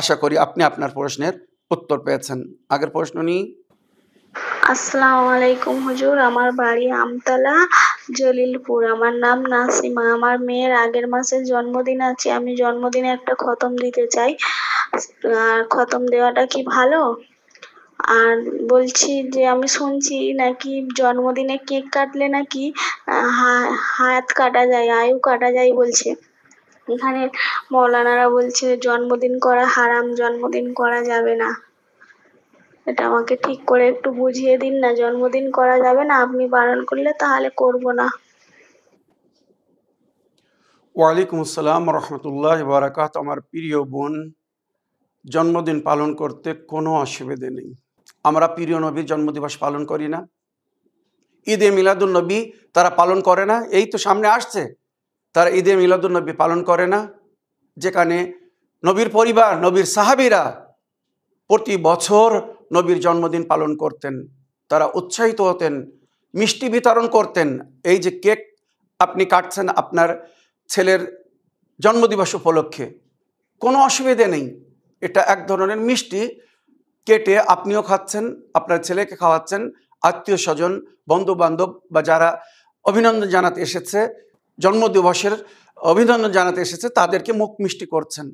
আশা করি আপনি আপনার প্রশ্নের উত্তর পেয়েছেন আগের প্রশ্ন নিয়ে আসসালামু আলাইকুম হুজুর আমার বাড়ি আমতলা জলিলপুর আমার নাম নাসিমা আমার মেয়ের আগের মাসে জন্মদিন আছে আমি জন্মদিনে একটা খতম দিতে চাই আর খতম দেওয়াটা কি ভালো আর বলছি যে আমি শুনছি নাকি জন্মদিনে কেক কাটলে নাকি হাত কাটা যায় আয়ু কাটা যায় বলছে এখানে মৌলানারা বলছে জন্মদিন করা হারাম জন্মদিন করা যাবে না এটা আমাকে ঠিক করে একটু বুঝিয়ে দিন না জন্মদিন করা যাবে না আপনি বারণ করলে তাহলে করব না ওয়ালাইকুম আসসালাম রহমতুল্লাহ বারাকাত আমার প্রিয় বোন জন্মদিন পালন করতে কোনো অসুবিধে নেই আমরা প্রিয় নবীর জন্মদিবস পালন করি না ঈদে মিলাদুলনবী তারা পালন করে না এই তো সামনে আসছে তারা ঈদে মিলাদুলনবী পালন করে না যেখানে নবীর পরিবার নবীর সাহাবিরা প্রতি বছর নবীর জন্মদিন পালন করতেন তারা উৎসাহিত হতেন মিষ্টি বিতরণ করতেন এই যে কেক আপনি কাটছেন আপনার ছেলের জন্মদিবস উপলক্ষে কোনো অসুবিধে নেই এটা এক ধরনের মিষ্টি কেটে আপনিও খাচ্ছেন আপনার ছেলেকে খাওয়াচ্ছেন আত্মীয় স্বজন বন্ধুবান্ধব বা যারা অভিনন্দন জানাতে এসেছে জন্মদিবসের অভিনন্দন জানাতে এসেছে তাদেরকে মুখ মিষ্টি করছেন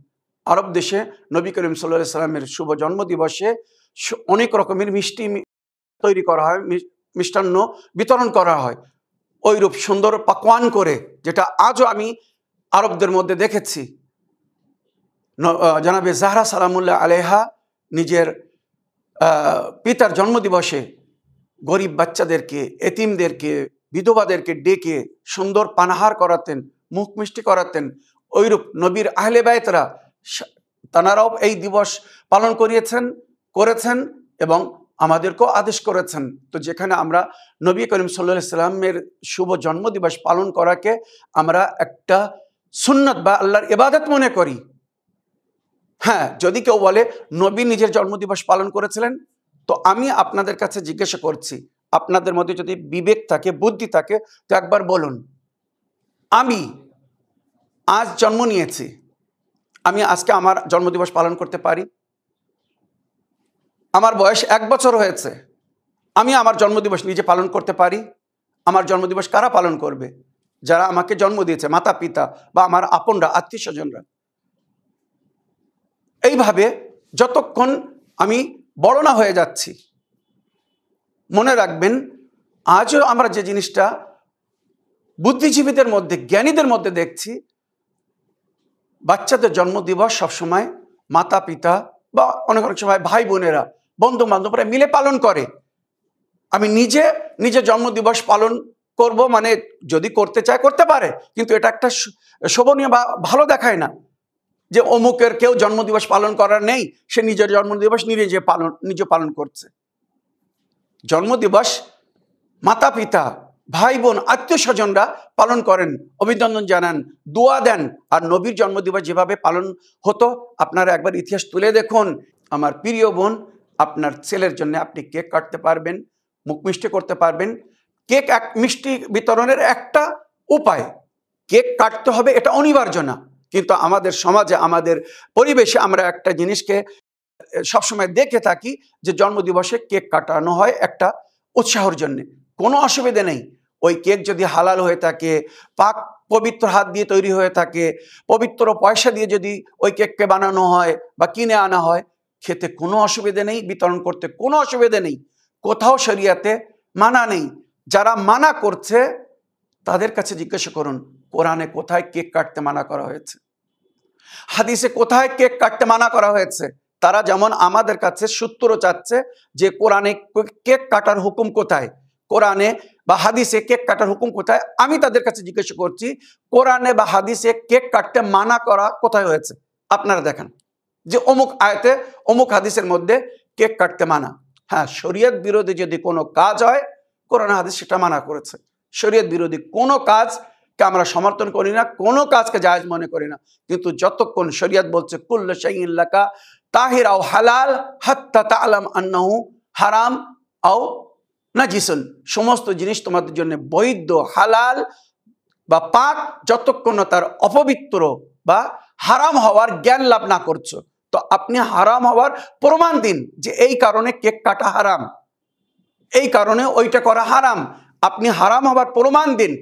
আরব দেশে নবী করিম সাল্লাহ সাল্লামের শুভ জন্মদিবসে অনেক রকমের মিষ্টি তৈরি করা হয় মিষ্টান্ন বিতরণ করা হয় ওইরূপ সুন্দর পাকওয়ান করে যেটা আজও আমি আরবদের মধ্যে দেখেছি জানাবে জাহরা সালামুল্লাহ আলেহা নিজের পিতার জন্মদিবসে গরিব বাচ্চাদেরকে এতিমদেরকে বিধবাদেরকে ডেকে সুন্দর পানাহার করাতেন মুখ মিষ্টি করাতেন ওইরূপ নবীর আহলে বায়তরা তানারাও এই দিবস পালন করিয়েছেন করেছেন এবং আমাদেরকেও আদেশ করেছেন তো যেখানে আমরা নবী করিম সাল্লা সাল্লামের শুভ জন্মদিবস পালন করাকে আমরা একটা সুন্নত বা আল্লাহর ইবাদত মনে করি হ্যাঁ যদি কেউ বলে নবী নিজের জন্মদিবস পালন করেছিলেন তো আমি আপনাদের কাছে জিজ্ঞাসা করছি আপনাদের মধ্যে যদি বিবেক থাকে বুদ্ধি থাকে তো একবার বলুন আমি আজ জন্ম নিয়েছি আমি আজকে আমার জন্মদিবস পালন করতে পারি আমার বয়স এক বছর হয়েছে আমি আমার জন্মদিবস নিজে পালন করতে পারি আমার জন্মদিবস কারা পালন করবে যারা আমাকে জন্ম দিয়েছে মাতা পিতা বা আমার আপনরা আত্মীয় স্বজনরা এইভাবে যতক্ষণ আমি বড় না হয়ে যাচ্ছি মনে রাখবেন আজও আমরা যে জিনিসটা বুদ্ধিজীবীদের মধ্যে জ্ঞানীদের মধ্যে দেখছি বাচ্চাদের জন্মদিবস সবসময় মাতা পিতা বা অনেক অনেক সময় ভাই বোনেরা বন্ধু বান্ধবরা মিলে পালন করে আমি নিজে নিজে জন্মদিবস পালন করব মানে যদি করতে চায় করতে পারে কিন্তু এটা একটা শোভনীয় বা ভালো দেখায় না যে অমুকের কেউ জন্মদিবস পালন করার নেই সে নিজের জন্মদিবস নিজে পালন নিজে পালন করছে জন্মদিবস মাতা পিতা ভাই বোন আত্মীয় স্বজনরা পালন করেন অভিনন্দন জানান দোয়া দেন আর নবীর জন্মদিবস যেভাবে পালন হতো আপনারা একবার ইতিহাস তুলে দেখুন আমার প্রিয় বোন আপনার ছেলের জন্য আপনি কেক কাটতে পারবেন মুখ মিষ্টি করতে পারবেন কেক এক মিষ্টি বিতরণের একটা উপায় কেক কাটতে হবে এটা অনিবার্য না কিন্তু আমাদের সমাজে আমাদের পরিবেশে আমরা একটা জিনিসকে সবসময় দেখে থাকি যে জন্মদিবসে কেক কাটানো হয় একটা উৎসাহর জন্যে কোনো অসুবিধে নেই ওই কেক যদি হালাল হয়ে থাকে পাক পবিত্র হাত দিয়ে তৈরি হয়ে থাকে পবিত্র পয়সা দিয়ে যদি ওই কেককে বানানো হয় বা কিনে আনা হয় খেতে কোনো অসুবিধে নেই বিতরণ করতে কোনো অসুবিধে নেই কোথাও শরিয়াতে মানা নেই যারা মানা করছে তাদের কাছে জিজ্ঞাসা করুন কোরআনে কোথায় কেক কাটতে মানা করা হয়েছে হাদিসে কোথায় কেক কাটতে মানা করা হয়েছে তারা যেমন আমাদের কাছে সূত্র চাচ্ছে যে কোরআনে কেক কাটার হুকুম কোথায় কোরআনে বা হাদিসে কেক কাটার হুকুম কোথায় আমি তাদের কাছে জিজ্ঞাসা করছি কোরআনে বা হাদিসে কেক কাটতে মানা করা কোথায় হয়েছে আপনারা দেখেন যে অমুক আয়তে অমুক হাদিসের মধ্যে কেক কাটতে মানা হ্যাঁ শরীয়ত বিরোধী যদি কোনো কাজ হয় কোরআন হাদিস সেটা মানা করেছে শরীয়ত বিরোধী কোনো কাজ আমরা সমর্থন করি না কোনো কাজকে জায়জ মনে করি না কিন্তু যতক্ষণ শরীয়ত বলছে কুল্ল সাইকা তাহির আও হালাল হাত্তা তালাম আন্নাহু হারাম আও না জিসুন সমস্ত জিনিস তোমাদের জন্য বৈধ হালাল বা পাক যতক্ষণ তার অপবিত্র বা হারাম হওয়ার জ্ঞান লাভ না করছো তো আপনি হারাম হওয়ার প্রমাণ দিন যে এই কারণে কেক কাটা হারাম এই কারণে ওইটা করা হারাম আপনি হারাম হবার প্রমাণ দিন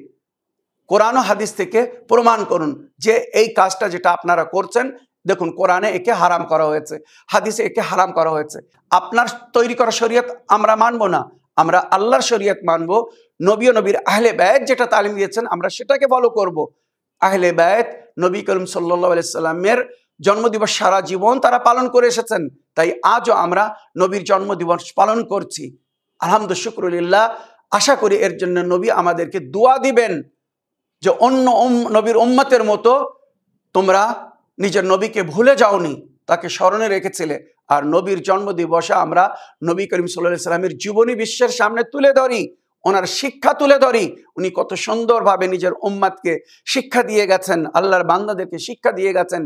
কোরআন হাদিস থেকে প্রমাণ করুন যে এই কাজটা যেটা আপনারা করছেন দেখুন কোরআনে একে হারাম করা হয়েছে হাদিসে একে হারাম করা হয়েছে আপনার তৈরি করা শরীয়ত আমরা মানব না আমরা আল্লাহর শরীয়ত মানব নবী ও নবীর আহলে ব্যয় যেটা তালিম দিয়েছেন আমরা সেটাকে ফলো করব আহলে ব্যয় নবী করিম সাল্লা সাল্লামের জন্মদিবস সারা জীবন তারা পালন করে এসেছেন তাই আজও আমরা নবীর জন্মদিবস পালন করছি আলহামদু শুক্রুলিল্লাহ আশা করি এর জন্য নবী আমাদেরকে দোয়া দিবেন যে অন্য নবীর উম্মতের মতো তোমরা নিজের নবীকে ভুলে যাওনি তাকে স্মরণে রেখেছিলে আর নবীর জন্মদিবসে আমরা নবী করিম সাল্লাহ সাল্লামের জীবনী বিশ্বের সামনে তুলে ধরি ওনার শিক্ষা তুলে ধরি উনি কত সুন্দরভাবে নিজের উম্মাদকে শিক্ষা দিয়ে গেছেন আল্লাহর বান্দাদেরকে শিক্ষা দিয়ে গেছেন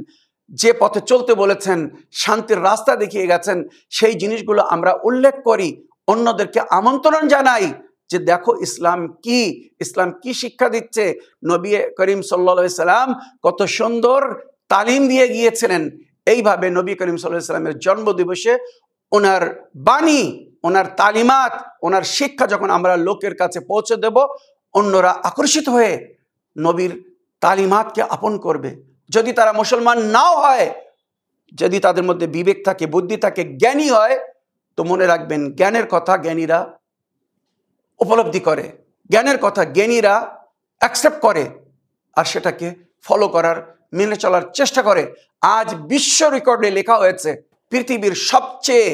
যে পথে চলতে বলেছেন শান্তির রাস্তা দেখিয়ে গেছেন সেই জিনিসগুলো আমরা উল্লেখ করি অন্যদেরকে আমন্ত্রণ জানাই যে দেখো ইসলাম কি ইসলাম কি শিক্ষা দিচ্ছে নবী করিম সাল্লা সাল্লাম কত সুন্দর তালিম দিয়ে গিয়েছিলেন এইভাবে নবী করিম সাল্লা সাল্লামের জন্মদিবসে ওনার বাণী ওনার তালিমাত ওনার শিক্ষা যখন আমরা লোকের কাছে পৌঁছে দেব অন্যরা আকর্ষিত হয়ে নবীর তালিমাতকে আপন করবে যদি তারা মুসলমান নাও হয় যদি তাদের মধ্যে বিবেক থাকে বুদ্ধি থাকে জ্ঞানী হয় তো মনে রাখবেন জ্ঞানের কথা জ্ঞানীরা উপলব্ধি করে জ্ঞানের কথা জ্ঞানীরা অ্যাকসেপ্ট করে আর সেটাকে ফলো করার মেনে চলার চেষ্টা করে আজ বিশ্ব রেকর্ডে লেখা হয়েছে পৃথিবীর সবচেয়ে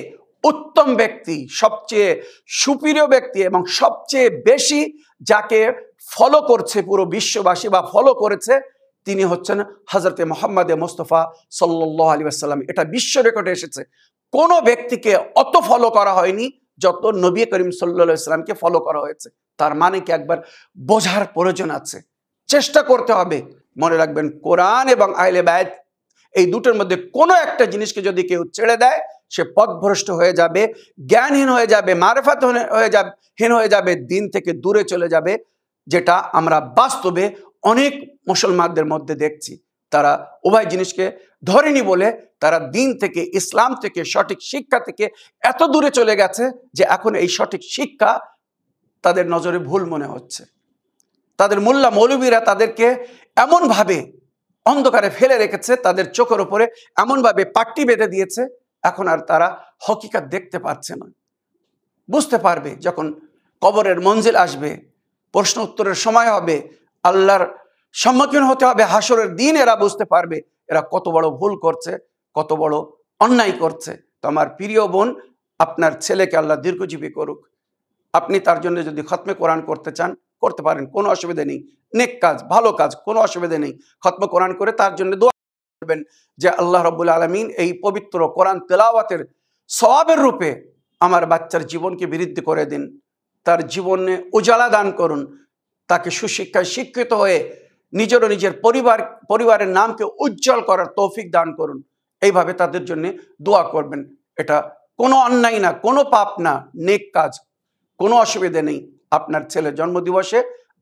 উত্তম ব্যক্তি সবচেয়ে সুপ্রিয় ব্যক্তি এবং সবচেয়ে বেশি যাকে ফলো করছে পুরো বিশ্ববাসী বা ফলো করেছে তিনি হচ্ছেন হজরতে মোহাম্মদে মোস্তফা সাল্ল আলী আসসালাম এটা বিশ্ব রেকর্ডে এসেছে কোনো ব্যক্তিকে অত ফলো করা হয়নি যত নবী করিম সাল্লা ইসলামকে ফলো করা হয়েছে তার মানে কি একবার বোঝার প্রয়োজন আছে চেষ্টা করতে হবে মনে রাখবেন কোরআন এবং আইলে ব্যায় এই দুটোর মধ্যে কোনো একটা জিনিসকে যদি কেউ ছেড়ে দেয় সে পথভ্রষ্ট হয়ে যাবে জ্ঞানহীন হয়ে যাবে মারেফাত হয়ে যাবে হীন হয়ে যাবে দিন থেকে দূরে চলে যাবে যেটা আমরা বাস্তবে অনেক মুসলমানদের মধ্যে দেখছি তারা উভয় জিনিসকে ধরেনি বলে তারা দিন থেকে ইসলাম থেকে সঠিক শিক্ষা থেকে এত দূরে চলে গেছে যে এখন এই সঠিক শিক্ষা তাদের নজরে ভুল মনে হচ্ছে তাদের মোল্লা মৌলবীরা তাদেরকে এমনভাবে অন্ধকারে ফেলে রেখেছে তাদের চোখের ওপরে এমনভাবে পাট্টি বেঁধে দিয়েছে এখন আর তারা হকিকাত দেখতে পাচ্ছে না বুঝতে পারবে যখন কবরের মঞ্জিল আসবে প্রশ্ন উত্তরের সময় হবে আল্লাহর সম্মুখীন হতে হবে হাসরের দিন এরা বুঝতে পারবে এরা কত বড় ভুল করছে কত বড় অন্যায় করছে তো আমার প্রিয় বোন আপনার ছেলেকে আল্লাহ দীর্ঘজীবী করুক আপনি তার জন্য যদি খতমে কোরআন করতে চান করতে পারেন কোনো অসুবিধা নেই নেক কাজ ভালো কাজ কোনো অসুবিধা নেই খতম কোরআন করে তার জন্য দোয়া করবেন যে আল্লাহ রব্বুল আলমিন এই পবিত্র কোরআন তেলাওয়াতের স্বভাবের রূপে আমার বাচ্চার জীবনকে বৃদ্ধি করে দিন তার জীবনে উজালা দান করুন তাকে সুশিক্ষায় শিক্ষিত হয়ে নিজের নিজের পরিবার পরিবারের নামকে উজ্জ্বল করার তৌফিক দান করুন এইভাবে তাদের জন্য দোয়া করবেন এটা কোনো অন্যায় না কোনো পাপ না নেক কাজ কোনো অসুবিধে নেই আপনার ছেলে জন্মদিবসে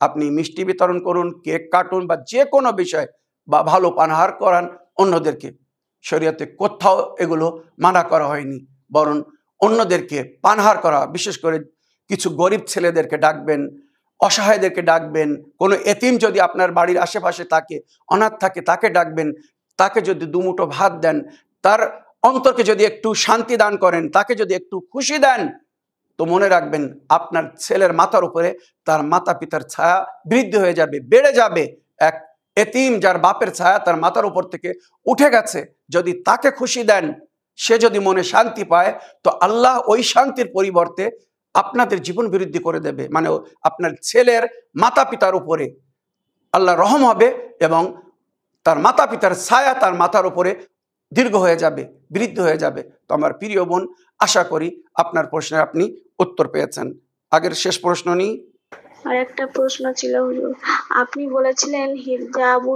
আপনি মিষ্টি বিতরণ করুন কেক কাটুন বা যে কোনো বিষয় বা ভালো পানহার করান অন্যদেরকে শরীয়তে কোথাও এগুলো মানা করা হয়নি বরং অন্যদেরকে পানহার করা বিশেষ করে কিছু গরিব ছেলেদেরকে ডাকবেন অসহায়দেরকে ডাকবেন কোনো এতিম যদি আপনার বাড়ির আশেপাশে থাকে অনাথ থাকে তাকে ডাকবেন তাকে যদি দুমুটো ভাত দেন তার অন্তরকে যদি একটু শান্তি দান করেন তাকে যদি একটু খুশি দেন তো মনে রাখবেন আপনার ছেলের মাথার উপরে তার মাতা পিতার ছায়া বৃদ্ধি হয়ে যাবে বেড়ে যাবে এক এতিম যার বাপের ছায়া তার মাথার উপর থেকে উঠে গেছে যদি তাকে খুশি দেন সে যদি মনে শান্তি পায় তো আল্লাহ ওই শান্তির পরিবর্তে আপনাদের জীবন বিরুদ্ধে করে দেবে মানে আপনার ছেলের মাতা পিতার উপরে আল্লাহ রহম হবে এবং তার মাতা পিতার ছায়া তার মাথার উপরে দীর্ঘ হয়ে যাবে বৃদ্ধ হয়ে যাবে তো আমার প্রিয় বোন আশা করি আপনার প্রশ্নের আপনি উত্তর পেয়েছেন আগের শেষ প্রশ্ন নিই আর একটা প্রশ্ন ছিল হুজুর আপনি বলেছিলেন হিরজা আবু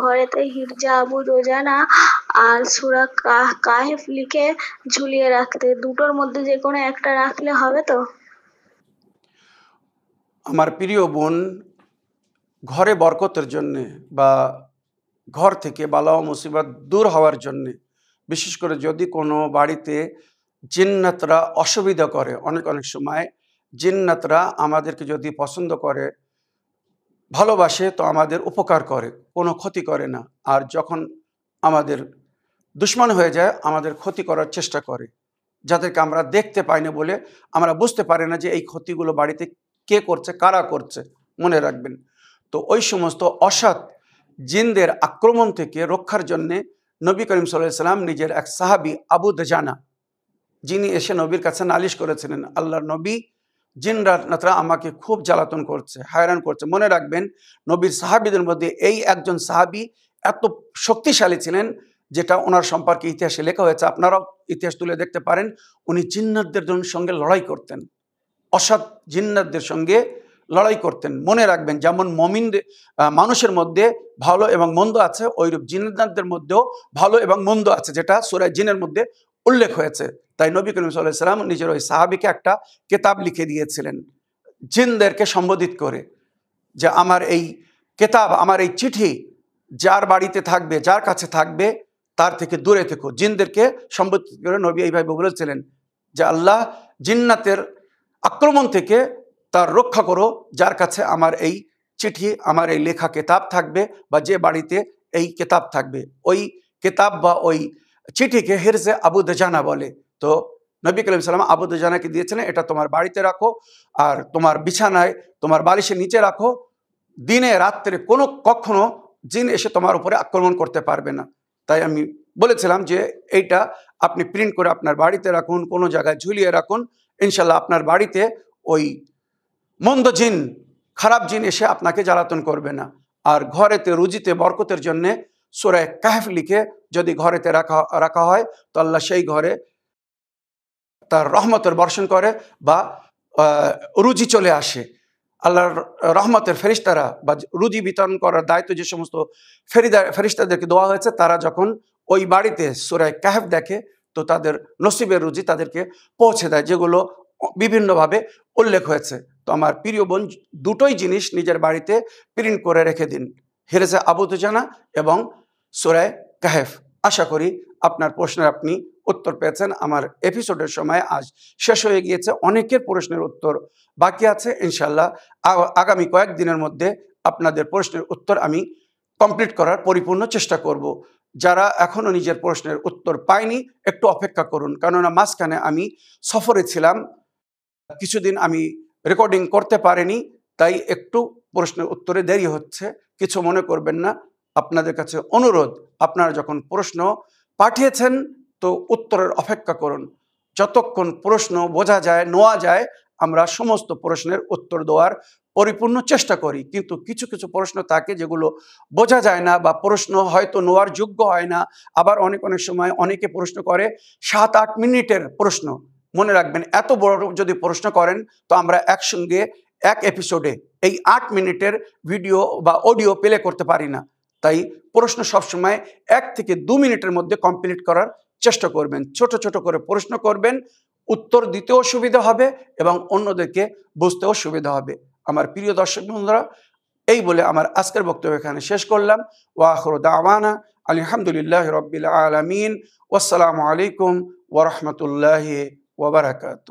ঘরেতে হিরজা আবু রোজানা আর সুরা কাহেফ লিখে ঝুলিয়ে রাখতে দুটোর মধ্যে যে কোনো একটা রাখলে হবে তো আমার প্রিয় বোন ঘরে বরকতের জন্যে বা ঘর থেকে বালা মুসিবত দূর হওয়ার জন্যে বিশেষ করে যদি কোনো বাড়িতে জিন্নাতরা অসুবিধা করে অনেক অনেক সময় জিন্নাতরা আমাদেরকে যদি পছন্দ করে ভালোবাসে তো আমাদের উপকার করে কোনো ক্ষতি করে না আর যখন আমাদের দুশ্মন হয়ে যায় আমাদের ক্ষতি করার চেষ্টা করে যাদেরকে আমরা দেখতে পাই না বলে আমরা বুঝতে পারি না যে এই ক্ষতিগুলো বাড়িতে কে করছে কারা করছে মনে রাখবেন তো ওই সমস্ত অসৎ জিনদের আক্রমণ থেকে রক্ষার জন্যে নবী করিম সাল্লাম নিজের এক সাহাবি আবু দজানা যিনি এসে নবীর কাছে নালিশ করেছিলেন আল্লাহ নবী জিনরাতরা আমাকে খুব জ্বালাতন করছে হায়রান করছে মনে রাখবেন নবীর সাহাবিদের মধ্যে এই একজন সাহাবি এত শক্তিশালী ছিলেন যেটা ওনার সম্পর্কে ইতিহাসে লেখা হয়েছে আপনারাও ইতিহাস তুলে দেখতে পারেন উনি জিন্নাতদের সঙ্গে লড়াই করতেন অসৎ জিন্নাতদের সঙ্গে লড়াই করতেন মনে রাখবেন যেমন মমিন মানুষের মধ্যে ভালো এবং মন্দ আছে ওইরূপ জিন্নাতদের মধ্যেও ভালো এবং মন্দ আছে যেটা সুরায় জিনের মধ্যে উল্লেখ হয়েছে তাই নবী করিম সাল্লাম নিজের ওই সাহাবিকে একটা কেতাব লিখে দিয়েছিলেন জিনদেরকে সম্বোধিত করে যে আমার এই কেতাব আমার এই চিঠি যার বাড়িতে থাকবে যার কাছে থাকবে তার থেকে দূরে থেকো জিনদেরকে সম্বোধিত করে নবী এইভাবে বলেছিলেন যে আল্লাহ জিন্নাতের আক্রমণ থেকে তার রক্ষা করো যার কাছে আমার এই চিঠি আমার এই লেখা কেতাব থাকবে বা যে বাড়িতে এই কেতাব থাকবে ওই কেতাব বা ওই চিঠিকে হেরজে আবু দেজানা বলে তো নবী করিম সাল্লাম জানাকে দিয়েছেন এটা তোমার বাড়িতে রাখো আর তোমার বিছানায় তোমার বালিশের নিচে রাখো দিনে রাত্রে কোনো কখনো জিন এসে তোমার উপরে আক্রমণ করতে পারবে না তাই আমি বলেছিলাম যে এইটা আপনি প্রিন্ট করে আপনার বাড়িতে রাখুন কোনো জায়গায় ঝুলিয়ে রাখুন ইনশাল্লাহ আপনার বাড়িতে ওই মন্দ জিন খারাপ জিন এসে আপনাকে জ্বালাতন করবে না আর ঘরেতে রুজিতে বরকতের জন্যে সোরায় কাহেফ লিখে যদি ঘরেতে রাখা রাখা হয় তো আল্লাহ সেই ঘরে তার রহমতের বর্ষণ করে বা রুজি চলে আসে আল্লাহর রহমতের ফেরিস্তারা বা রুজি বিতরণ করার দায়িত্ব যে সমস্ত ফেরিদা ফেরিস্তাদেরকে দেওয়া হয়েছে তারা যখন ওই বাড়িতে সুরায় কাহেব দেখে তো তাদের নসিবের রুজি তাদেরকে পৌঁছে দেয় যেগুলো বিভিন্নভাবে উল্লেখ হয়েছে তো আমার প্রিয় বোন দুটোই জিনিস নিজের বাড়িতে প্রিন্ট করে রেখে দিন হেরেজা জানা এবং সুরায় কাহেফ আশা করি আপনার প্রশ্নের আপনি উত্তর পেয়েছেন আমার এপিসোডের সময় আজ শেষ হয়ে গিয়েছে অনেকের প্রশ্নের উত্তর বাকি আছে ইনশাল্লাহ আগামী কয়েকদিনের মধ্যে আপনাদের প্রশ্নের উত্তর আমি কমপ্লিট করার পরিপূর্ণ চেষ্টা করব যারা এখনও নিজের প্রশ্নের উত্তর পায়নি একটু অপেক্ষা করুন কেননা মাঝখানে আমি সফরে ছিলাম কিছুদিন আমি রেকর্ডিং করতে পারিনি তাই একটু প্রশ্নের উত্তরে দেরি হচ্ছে কিছু মনে করবেন না আপনাদের কাছে অনুরোধ আপনারা যখন প্রশ্ন পাঠিয়েছেন তো উত্তরের অপেক্ষা করুন যতক্ষণ প্রশ্ন বোঝা যায় নোয়া যায় আমরা সমস্ত প্রশ্নের উত্তর দেওয়ার পরিপূর্ণ চেষ্টা করি কিন্তু কিছু কিছু প্রশ্ন থাকে যেগুলো বোঝা যায় না বা প্রশ্ন হয়তো নোয়ার যোগ্য হয় না আবার অনেক অনেক সময় অনেকে প্রশ্ন করে সাত আট মিনিটের প্রশ্ন মনে রাখবেন এত বড় যদি প্রশ্ন করেন তো আমরা একসঙ্গে এক এপিসোডে এই আট মিনিটের ভিডিও বা অডিও প্লে করতে পারি না তাই প্রশ্ন সবসময় এক থেকে দু মিনিটের মধ্যে কমপ্লিট করার চেষ্টা করবেন ছোট ছোট করে প্রশ্ন করবেন উত্তর দিতেও সুবিধা হবে এবং অন্যদেরকে বুঝতেও সুবিধা হবে আমার প্রিয় দর্শক বন্ধুরা এই বলে আমার আজকের বক্তব্য এখানে শেষ করলাম ওয়াহর দাওয়ানা আলহামদুলিল্লাহ রবিল আলমিন ওসালামু আলাইকুম ওরহমতুল্লাহ ওবরাকাত